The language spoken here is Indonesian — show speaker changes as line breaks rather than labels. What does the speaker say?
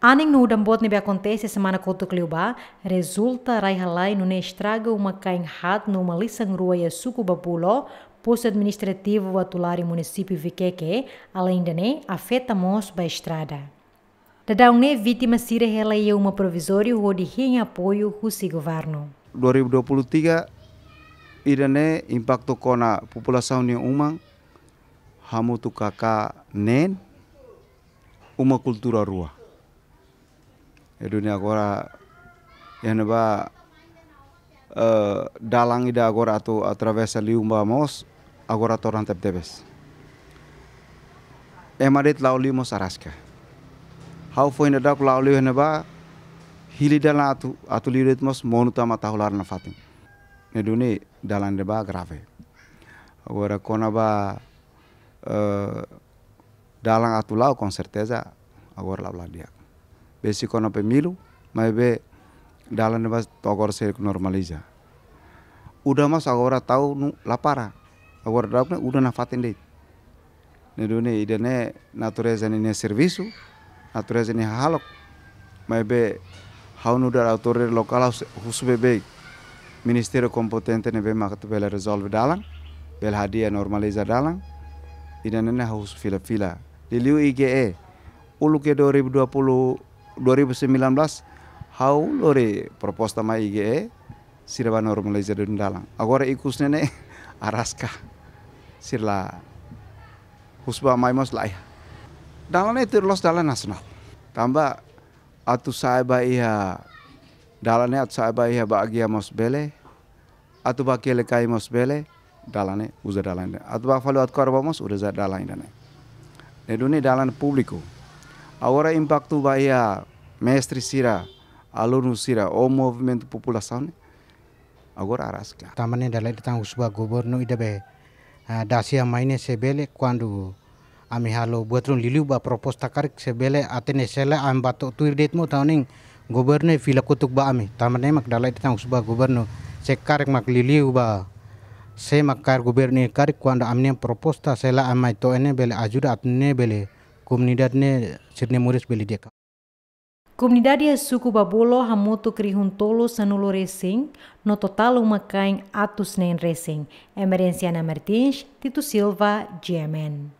Aning no udambot nebe acontece semana kotuk liuba, resulta rai halai no estraga uma cain hat numa lisang rua e suku bapulo, posto administrativo atulari município Viqueque, além de ne, afeta mos ba estrada. Dadang ne vítima sire hela e uma provisório rodi em apoio rusi governo.
2023 irane impacto kona população ni umang hamutu kaka nen uma cultura rua. Ya, dunia agora ya neba ba uh, eh, dalang ida agora atau atravesa liumba mos agora toran tep debes emarit lauli mos araska hau foi nada lauli hena ba hili dalang atu atu lirit mos monuta mata hular na fatin e duni dalan grave agora kona ba uh, eh, dalang atu lau konserteza agora lau dia besi kono pemilu mai be dalam bas togor se normaliza udah mas agora tahu nu lapara agora dapat udah nafatin deh nedone ne natureza ne servisu, natureza ne halok mai be nu dar lokal local husu be ministério kompotente ne be makat bela resolve dalang bel hadia normaliza dalang idene ne filafila. fila fila liu IGE ulu ke 2020 2019 hau lori proposta ma ige sirba normalize dun dalang agora ikus nene araska sirla husba maimos lai ya. dalane terlos dalang nasional tamba atu saiba iha dalane atu saiba iha bagia mos bele atu bakia lekai mos bele dalane uza dalane atu bafalo at korba mos uza dalane dane ne dunia dalan publiko Agora impacto vai a mestre Sira, aluno Sira, o movimento população. Agora arrasca.
Tamane dalai tang usba governo Da ah, dasia maine sebele quando ami halo buatron liliu ba proposta karik sebele atene sele am bato tuir det mo tawning governo e fila kutuk ba ami tamane mak dalai tang usba governo sekarik mak liliu ba se mak kar governo e karik quando amne proposta sela amai to ene bele ajuda atne bele komunidad ne sirne muris beli deka.
Komunidad ya suku babolo hamoto krihuntolo sanulo resing, no total uma atus nen resing. Emerencia Martins, Tito Silva, GMN.